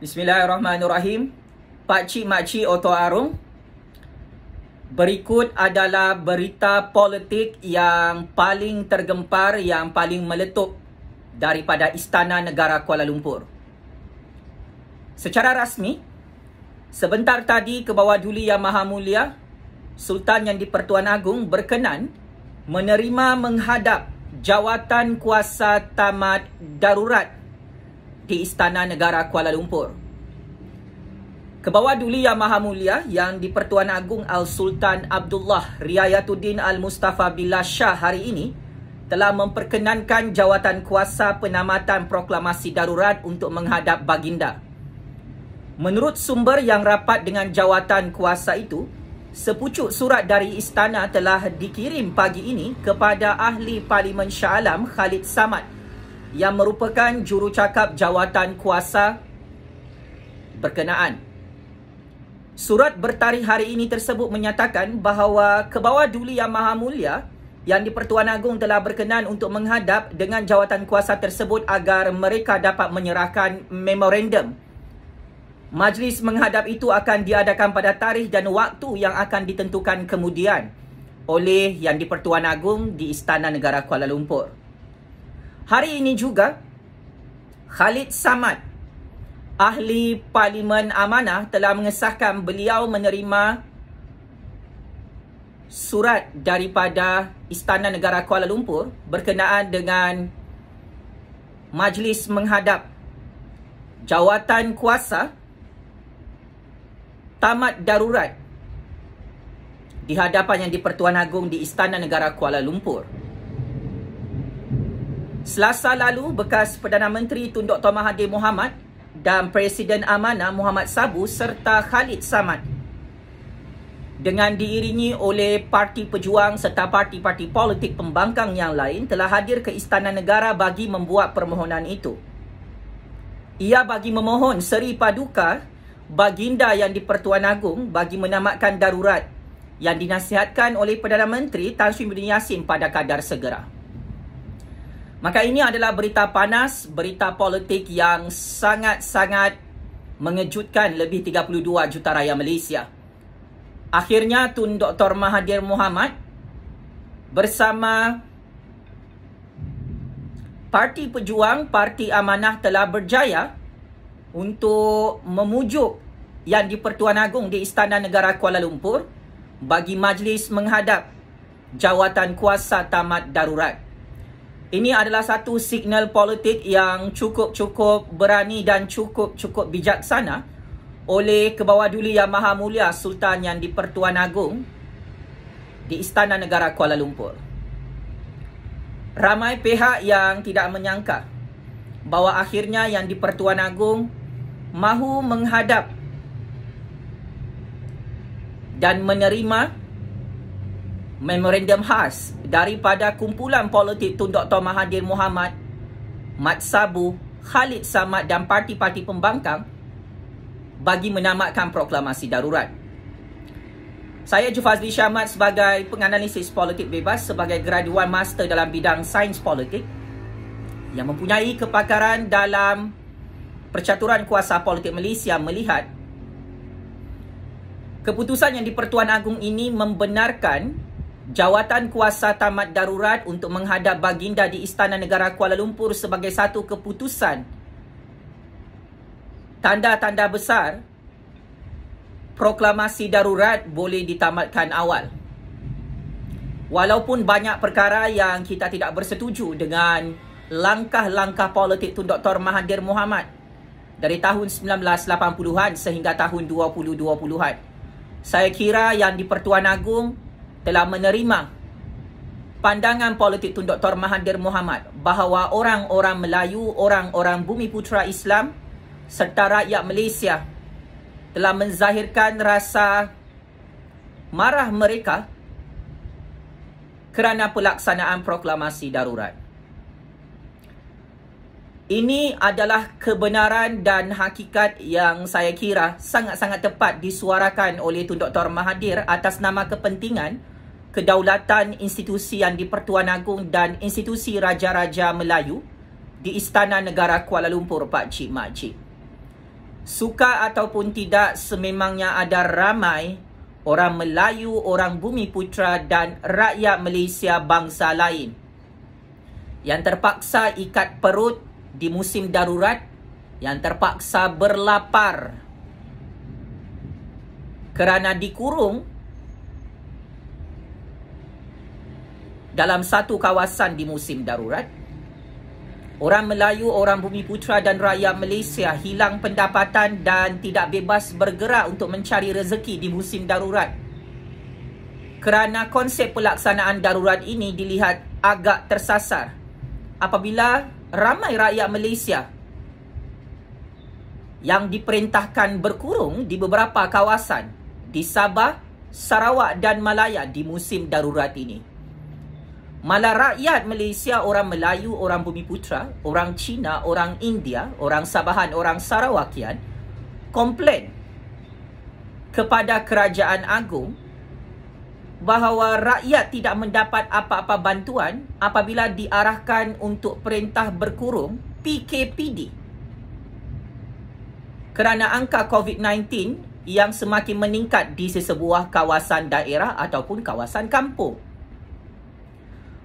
Bismillahirrahmanirrahim. Pak Cik Otto Cik Arung. Berikut adalah berita politik yang paling tergempar yang paling meletup daripada Istana Negara Kuala Lumpur. Secara rasmi, sebentar tadi ke bawah Duli Yang Maha Mulia, Sultan Yang di-Pertuan Agong berkenan menerima menghadap jawatan kuasa tamat darurat di Istana Negara Kuala Lumpur. Kebawah Duli Yang Maha Mulia yang di-Pertuan Agung Al-Sultan Abdullah Riayatuddin Al-Mustafa Billah Shah hari ini telah memperkenankan jawatan kuasa penamatan proklamasi darurat untuk menghadap baginda. Menurut sumber yang rapat dengan jawatan kuasa itu, sepucuk surat dari istana telah dikirim pagi ini kepada Ahli Parlimen Shah Alam Khalid Samad yang merupakan jurucakap jawatan kuasa berkenaan. Surat bertarikh hari ini tersebut menyatakan bahawa kebawah duli yang maha mulia yang di-Pertuan Agong telah berkenan untuk menghadap dengan jawatan kuasa tersebut agar mereka dapat menyerahkan memorandum. Majlis menghadap itu akan diadakan pada tarikh dan waktu yang akan ditentukan kemudian oleh yang di-Pertuan Agong di Istana Negara Kuala Lumpur. Hari ini juga Khalid Samad ahli Parlimen Amanah telah mengesahkan beliau menerima surat daripada Istana Negara Kuala Lumpur berkenaan dengan majlis menghadap jawatan kuasa tamat darurat di hadapan yang di Pertuan Agong di Istana Negara Kuala Lumpur. Selasa lalu, bekas Perdana Menteri Tun Dr. Mahathir Mohamad dan Presiden Amana Muhammad Sabu serta Khalid Samad dengan diiringi oleh parti pejuang serta parti-parti politik pembangkang yang lain telah hadir ke Istana Negara bagi membuat permohonan itu. Ia bagi memohon Seri Paduka Baginda yang di Pertuan Agong bagi menamatkan darurat yang dinasihatkan oleh Perdana Menteri Tan Sri Muhyiddin Yassin pada kadar segera. Maka ini adalah berita panas, berita politik yang sangat-sangat mengejutkan lebih 32 juta rakyat Malaysia. Akhirnya Tun Dr. Mahathir Mohamad bersama Parti Pejuang, Parti Amanah telah berjaya untuk memujuk yang di Pertuan Agong di Istana Negara Kuala Lumpur bagi majlis menghadap jawatan kuasa tamat darurat. Ini adalah satu signal politik yang cukup-cukup berani dan cukup-cukup bijaksana oleh kebawaduli Yang Maha Mulia Sultan Yang di-Pertuan Agung di Istana Negara Kuala Lumpur. Ramai pihak yang tidak menyangka bahawa akhirnya Yang di-Pertuan Agung mahu menghadap dan menerima memorandum khas daripada kumpulan politik Tun Dr. Mahathir Mohamad, Mat Sabu, Khalid Samad dan parti-parti pembangkang bagi menamatkan proklamasi darurat. Saya Jufazli Syamad sebagai penganalisis politik bebas sebagai graduan master dalam bidang sains politik yang mempunyai kepakaran dalam percaturan kuasa politik Malaysia melihat keputusan yang di Pertuan Agung ini membenarkan Jawatan kuasa tamat darurat untuk menghadap baginda di Istana Negara Kuala Lumpur sebagai satu keputusan. Tanda-tanda besar, proklamasi darurat boleh ditamatkan awal. Walaupun banyak perkara yang kita tidak bersetuju dengan langkah-langkah politik Tun Dr. Mahathir Mohamad dari tahun 1980-an sehingga tahun 2020-an. Saya kira yang di Pertuan Agung telah menerima pandangan politik Tun Dr. Mahathir Mohamad bahawa orang-orang Melayu, orang-orang bumi putera Islam serta rakyat Malaysia telah menzahirkan rasa marah mereka kerana pelaksanaan proklamasi darurat. Ini adalah kebenaran dan hakikat yang saya kira sangat-sangat tepat disuarakan oleh Tun Dr. Mahathir atas nama kepentingan kedaulatan institusi yang di-Pertuan Agong dan institusi Raja-Raja Melayu di Istana Negara Kuala Lumpur Pak Cik Mak Cik. Suka ataupun tidak sememangnya ada ramai orang Melayu, orang Bumi Putra dan rakyat Malaysia bangsa lain yang terpaksa ikat perut di musim darurat, yang terpaksa berlapar kerana dikurung dalam satu kawasan di musim darurat. Orang Melayu, orang Bumi Putra dan rakyat Malaysia hilang pendapatan dan tidak bebas bergerak untuk mencari rezeki di musim darurat. Kerana konsep pelaksanaan darurat ini dilihat agak tersasar. Apabila ramai rakyat Malaysia yang diperintahkan berkurung di beberapa kawasan di Sabah, Sarawak dan Malaya di musim darurat ini. Malah rakyat Malaysia, orang Melayu, orang Bumi Putra, orang Cina, orang India, orang Sabahan, orang Sarawakian komplain kepada kerajaan agung bahawa rakyat tidak mendapat apa-apa bantuan apabila diarahkan untuk perintah berkurung PKPD. Kerana angka COVID-19 yang semakin meningkat di sesebuah kawasan daerah ataupun kawasan kampung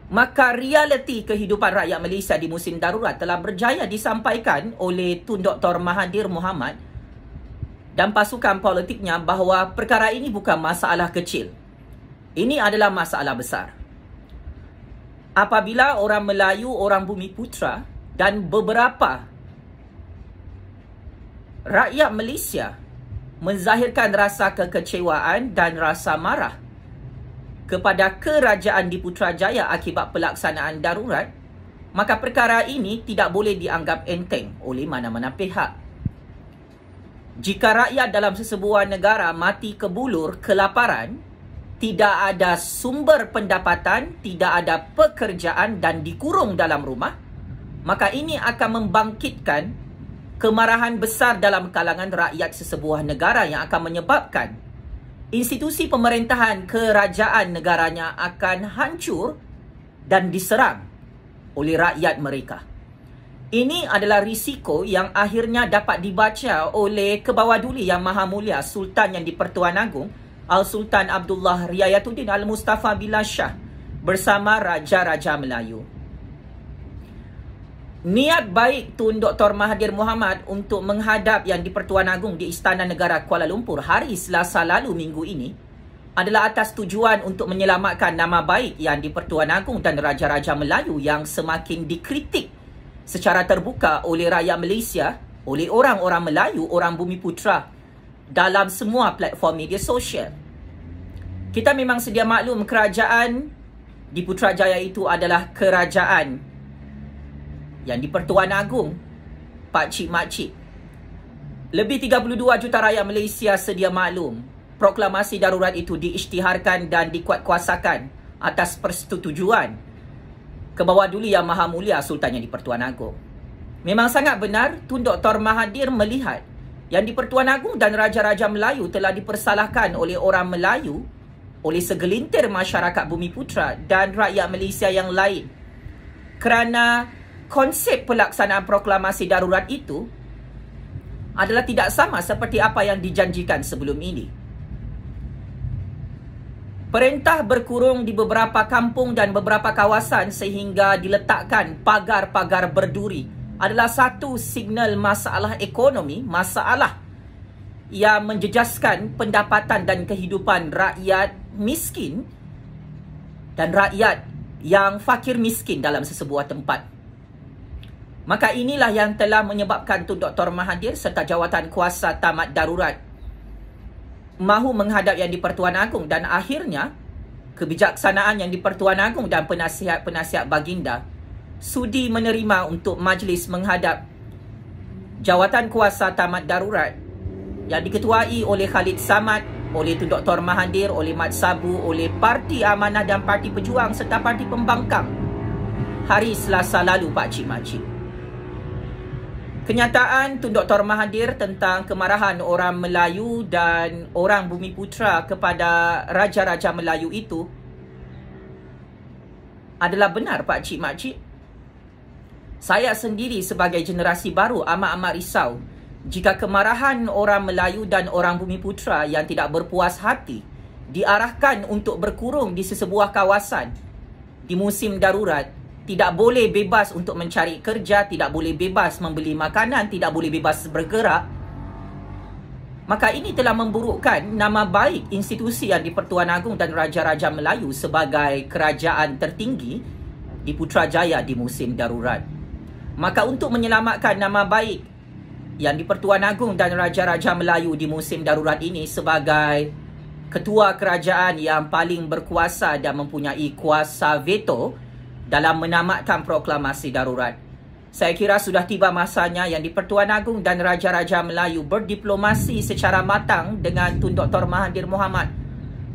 maka realiti kehidupan rakyat Malaysia di musim darurat telah berjaya disampaikan oleh Tun Dr. Mahathir Mohamad dan pasukan politiknya bahawa perkara ini bukan masalah kecil. Ini adalah masalah besar. Apabila orang Melayu, orang Bumi Putra dan beberapa rakyat Malaysia menzahirkan rasa kekecewaan dan rasa marah kepada kerajaan di Putrajaya akibat pelaksanaan darurat, maka perkara ini tidak boleh dianggap enteng oleh mana-mana pihak. Jika rakyat dalam sesebuah negara mati kebulur kelaparan, tidak ada sumber pendapatan, tidak ada pekerjaan dan dikurung dalam rumah, maka ini akan membangkitkan kemarahan besar dalam kalangan rakyat sesebuah negara yang akan menyebabkan institusi pemerintahan kerajaan negaranya akan hancur dan diserang oleh rakyat mereka. Ini adalah risiko yang akhirnya dapat dibaca oleh kebawaduli yang maha mulia Sultan yang di-Pertuan Agong Al-Sultan Abdullah Riayatuddin Al-Mustafa Bila Shah bersama Raja-Raja Melayu. Niat baik Tun Dr. Mahathir Muhammad untuk menghadap yang di Pertuan Agung di Istana Negara Kuala Lumpur hari Selasa lalu minggu ini adalah atas tujuan untuk menyelamatkan nama baik yang di Pertuan Agung dan Raja-Raja Melayu yang semakin dikritik secara terbuka oleh rakyat Malaysia, oleh orang-orang Melayu, orang Bumi Putra dalam semua platform media sosial. Kita memang sedia maklum kerajaan di Putrajaya itu adalah kerajaan yang di Pertuan Agung, pakcik-makcik. Lebih 32 juta rakyat Malaysia sedia maklum, proklamasi darurat itu diisytiharkan dan dikuatkuasakan atas persetujuan ke bawah Yang Maha Mulia Sultan yang di Pertuan Agung. Memang sangat benar Tun Dr. Mahathir melihat yang di Pertuan Agung dan Raja-Raja Melayu telah dipersalahkan oleh orang Melayu oleh segelintir masyarakat bumi putra dan rakyat Malaysia yang lain kerana konsep pelaksanaan proklamasi darurat itu adalah tidak sama seperti apa yang dijanjikan sebelum ini. Perintah berkurung di beberapa kampung dan beberapa kawasan sehingga diletakkan pagar-pagar berduri adalah satu signal masalah ekonomi, masalah yang menjejaskan pendapatan dan kehidupan rakyat miskin dan rakyat yang fakir miskin dalam sesebuah tempat. Maka inilah yang telah menyebabkan tu Dr. Mahathir serta jawatan kuasa tamat darurat mahu menghadap yang di-Pertuan Agong dan akhirnya kebijaksanaan yang di-Pertuan Agong dan penasihat-penasihat baginda sudi menerima untuk majlis menghadap jawatan kuasa tamat darurat yang diketuai oleh Khalid Samad, oleh Tun Dr. Mahathir, oleh Mat Sabu, oleh Parti Amanah dan Parti Pejuang serta Parti Pembangkang hari Selasa lalu Pak Cik Majid. Kenyataan Tun Dr. Mahathir tentang kemarahan orang Melayu dan orang Bumi Putra kepada raja-raja Melayu itu adalah benar Pak Cik Mak Cik. Saya sendiri sebagai generasi baru amat-amat risau jika kemarahan orang Melayu dan orang Bumi Putra yang tidak berpuas hati diarahkan untuk berkurung di sesebuah kawasan di musim darurat tidak boleh bebas untuk mencari kerja, tidak boleh bebas membeli makanan, tidak boleh bebas bergerak, maka ini telah memburukkan nama baik institusi yang di-Pertuan Agong dan Raja-Raja Melayu sebagai kerajaan tertinggi di Putrajaya di musim darurat. Maka untuk menyelamatkan nama baik yang di-Pertuan Agong dan Raja-Raja Melayu di musim darurat ini sebagai ketua kerajaan yang paling berkuasa dan mempunyai kuasa veto, dalam menamatkan proklamasi darurat. Saya kira sudah tiba masanya yang di-Pertuan Agung dan Raja-Raja Melayu berdiplomasi secara matang dengan Tun Dr. Mahathir Mohamad.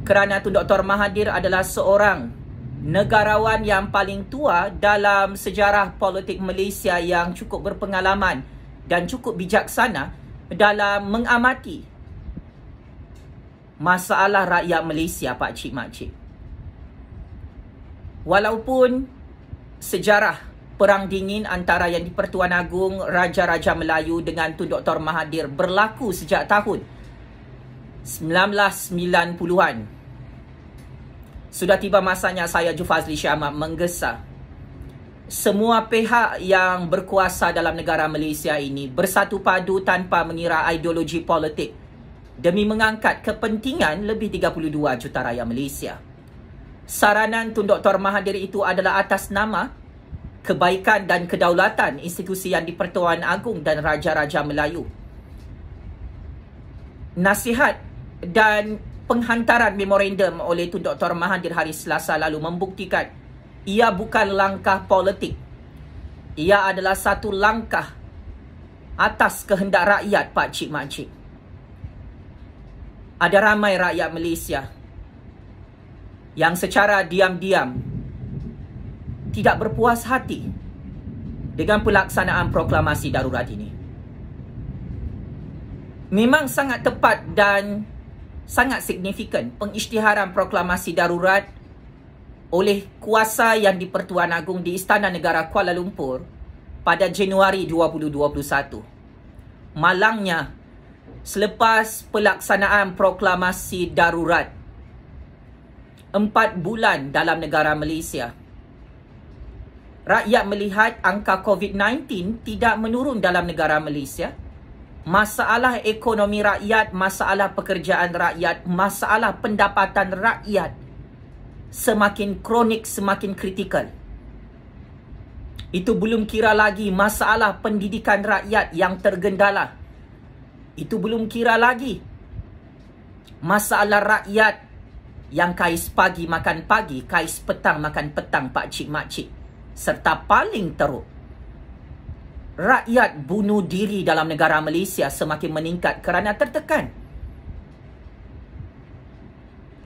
Kerana Tun Dr. Mahathir adalah seorang negarawan yang paling tua dalam sejarah politik Malaysia yang cukup berpengalaman dan cukup bijaksana dalam mengamati masalah rakyat Malaysia, Pak Cik, Mak Cik. Walaupun sejarah perang dingin antara yang di-Pertuan Agung Raja-Raja Melayu dengan Tun Dr. Mahathir berlaku sejak tahun 1990-an. Sudah tiba masanya saya Jufazli Syamak menggesa semua pihak yang berkuasa dalam negara Malaysia ini bersatu padu tanpa mengira ideologi politik demi mengangkat kepentingan lebih 32 juta rakyat Malaysia saranan Tun Dr. Mahathir itu adalah atas nama kebaikan dan kedaulatan institusi yang di-Pertuan Agong dan Raja-Raja Melayu. Nasihat dan penghantaran memorandum oleh Tun Dr. Mahathir hari Selasa lalu membuktikan ia bukan langkah politik. Ia adalah satu langkah atas kehendak rakyat Pak Cik Mak Cik. Ada ramai rakyat Malaysia yang secara diam-diam tidak berpuas hati dengan pelaksanaan proklamasi darurat ini. Memang sangat tepat dan sangat signifikan pengisytiharan proklamasi darurat oleh kuasa yang di Pertuan Agung di Istana Negara Kuala Lumpur pada Januari 2021. Malangnya, selepas pelaksanaan proklamasi darurat empat bulan dalam negara Malaysia. Rakyat melihat angka COVID-19 tidak menurun dalam negara Malaysia. Masalah ekonomi rakyat, masalah pekerjaan rakyat, masalah pendapatan rakyat semakin kronik, semakin kritikal. Itu belum kira lagi masalah pendidikan rakyat yang tergendala. Itu belum kira lagi masalah rakyat yang kais pagi makan pagi, kais petang makan petang pak cik mak cik. Serta paling teruk. Rakyat bunuh diri dalam negara Malaysia semakin meningkat kerana tertekan.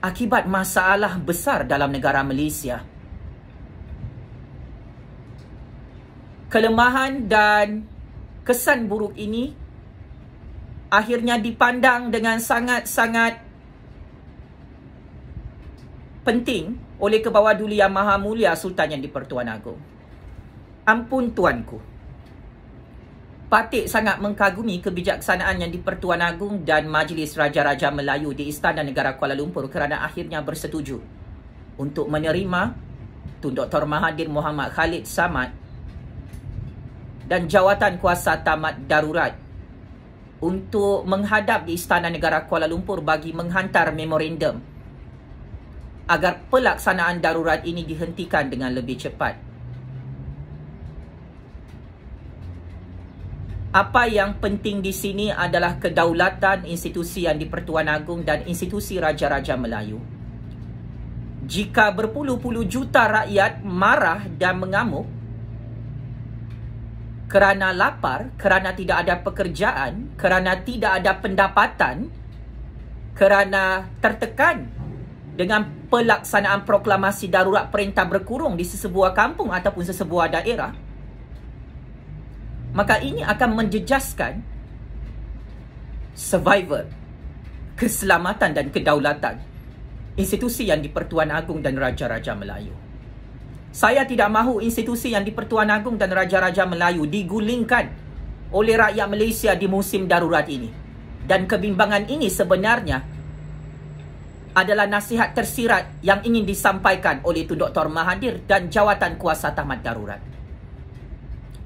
Akibat masalah besar dalam negara Malaysia. Kelemahan dan kesan buruk ini akhirnya dipandang dengan sangat-sangat penting oleh kebawaduli yang maha mulia Sultan Yang Dipertuan pertuan Agong. Ampun tuanku. Patik sangat mengkagumi kebijaksanaan Yang Dipertuan Agung dan Majlis Raja-Raja Melayu di Istana Negara Kuala Lumpur kerana akhirnya bersetuju untuk menerima Tun Dr. Mahathir Muhammad Khalid Samad dan jawatan kuasa tamat darurat untuk menghadap di Istana Negara Kuala Lumpur bagi menghantar memorandum agar pelaksanaan darurat ini dihentikan dengan lebih cepat. Apa yang penting di sini adalah kedaulatan institusi yang di-Pertuan Agong dan institusi Raja-Raja Melayu. Jika berpuluh-puluh juta rakyat marah dan mengamuk kerana lapar, kerana tidak ada pekerjaan, kerana tidak ada pendapatan, kerana tertekan dengan pelaksanaan proklamasi darurat perintah berkurung di sesebuah kampung ataupun sesebuah daerah, maka ini akan menjejaskan survival keselamatan dan kedaulatan institusi yang di Pertuan Agung dan Raja-Raja Melayu. Saya tidak mahu institusi yang di Pertuan Agung dan Raja-Raja Melayu digulingkan oleh rakyat Malaysia di musim darurat ini. Dan kebimbangan ini sebenarnya adalah nasihat tersirat yang ingin disampaikan oleh Tun Dr. Mahathir dan jawatan kuasa tamat darurat.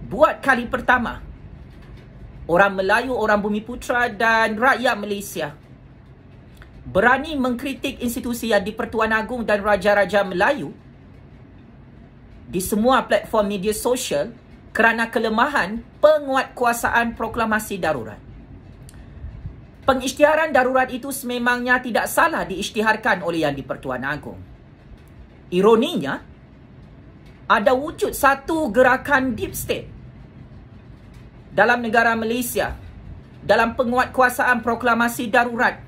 Buat kali pertama, orang Melayu, orang Bumi Putra dan rakyat Malaysia berani mengkritik institusi yang di-Pertuan Agung dan Raja-Raja Melayu di semua platform media sosial kerana kelemahan penguatkuasaan proklamasi darurat pengisytiharan darurat itu sememangnya tidak salah diisytiharkan oleh Yang di-Pertuan Agong. Ironinya, ada wujud satu gerakan deep state dalam negara Malaysia dalam penguatkuasaan proklamasi darurat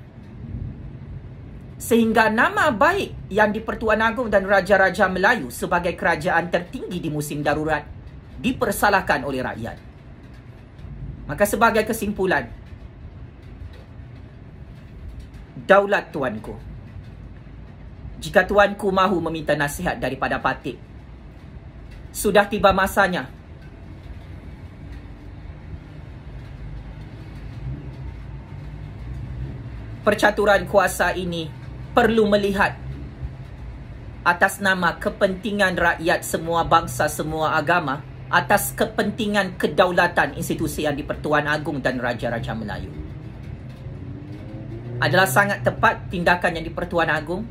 sehingga nama baik Yang di-Pertuan Agong dan Raja-Raja Melayu sebagai kerajaan tertinggi di musim darurat dipersalahkan oleh rakyat. Maka sebagai kesimpulan, daulat tuanku. Jika tuanku mahu meminta nasihat daripada patik, sudah tiba masanya. Percaturan kuasa ini perlu melihat atas nama kepentingan rakyat semua bangsa semua agama atas kepentingan kedaulatan institusi yang di Pertuan Agung dan Raja-Raja Melayu adalah sangat tepat tindakan yang di-Pertuan Agung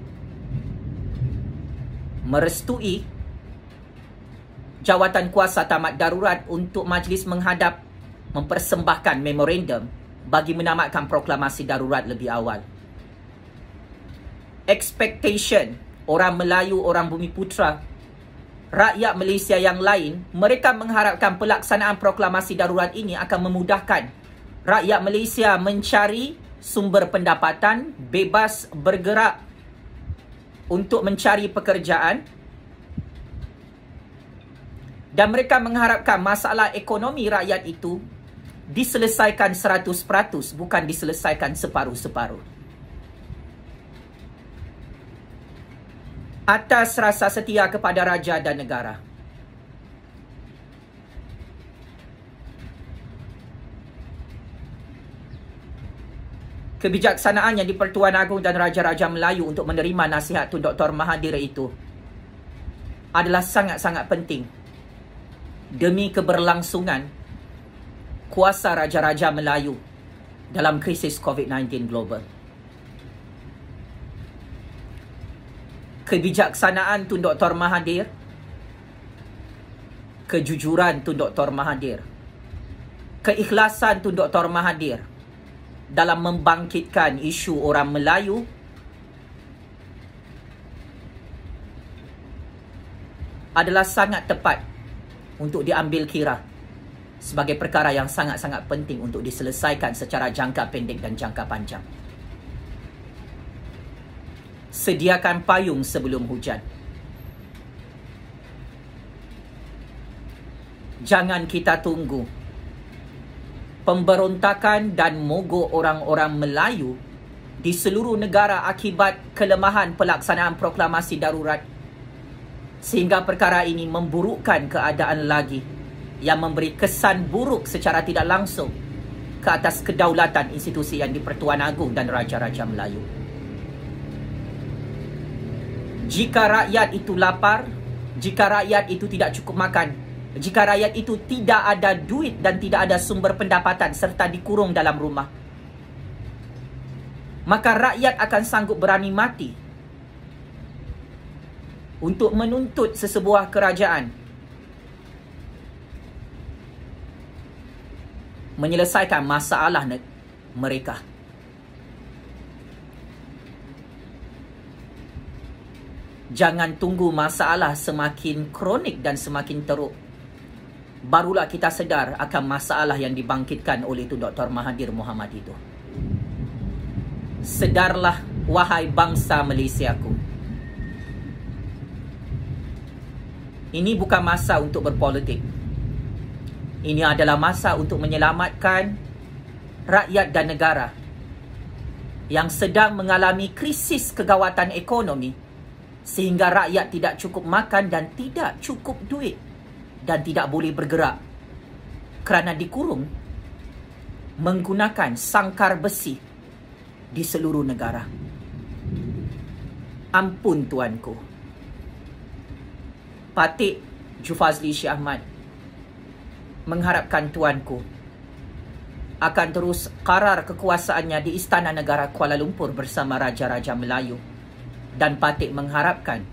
merestui jawatan kuasa tamat darurat untuk majlis menghadap mempersembahkan memorandum bagi menamatkan proklamasi darurat lebih awal. Expectation orang Melayu, orang Bumi Putra, rakyat Malaysia yang lain, mereka mengharapkan pelaksanaan proklamasi darurat ini akan memudahkan rakyat Malaysia mencari sumber pendapatan, bebas bergerak untuk mencari pekerjaan. Dan mereka mengharapkan masalah ekonomi rakyat itu diselesaikan 100% bukan diselesaikan separuh-separuh. Atas rasa setia kepada raja dan negara. kebijaksanaan yang dipertuan agung dan raja-raja Melayu untuk menerima nasihat Tun Dr. Mahathir itu adalah sangat-sangat penting demi keberlangsungan kuasa raja-raja Melayu dalam krisis COVID-19 global. Kebijaksanaan Tun Dr. Mahathir, kejujuran Tun Dr. Mahathir, keikhlasan Tun Dr. Mahathir, dalam membangkitkan isu orang Melayu adalah sangat tepat untuk diambil kira sebagai perkara yang sangat-sangat penting untuk diselesaikan secara jangka pendek dan jangka panjang. Sediakan payung sebelum hujan. Jangan kita tunggu pemberontakan dan mogok orang-orang Melayu di seluruh negara akibat kelemahan pelaksanaan proklamasi darurat sehingga perkara ini memburukkan keadaan lagi yang memberi kesan buruk secara tidak langsung ke atas kedaulatan institusi yang di-Pertuan Agong dan Raja-Raja Melayu. Jika rakyat itu lapar, jika rakyat itu tidak cukup makan, jika rakyat itu tidak ada duit dan tidak ada sumber pendapatan serta dikurung dalam rumah. Maka rakyat akan sanggup berani mati untuk menuntut sesebuah kerajaan menyelesaikan masalah mereka. Jangan tunggu masalah semakin kronik dan semakin teruk barulah kita sedar akan masalah yang dibangkitkan oleh tu Dr. Mahathir Muhammad itu. Sedarlah wahai bangsa Malaysia ku. Ini bukan masa untuk berpolitik. Ini adalah masa untuk menyelamatkan rakyat dan negara yang sedang mengalami krisis kegawatan ekonomi sehingga rakyat tidak cukup makan dan tidak cukup duit dan tidak boleh bergerak kerana dikurung menggunakan sangkar besi di seluruh negara. Ampun tuanku. Patik Jufazli Syih Ahmad mengharapkan tuanku akan terus karar kekuasaannya di Istana Negara Kuala Lumpur bersama Raja-Raja Melayu dan patik mengharapkan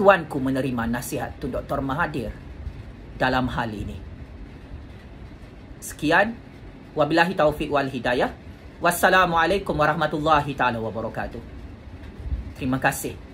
tuanku menerima nasihat Tun Dr. Mahathir dalam hal ini. Sekian. Wabillahi taufiq wal hidayah. Wassalamualaikum warahmatullahi taala wabarakatuh. Terima kasih.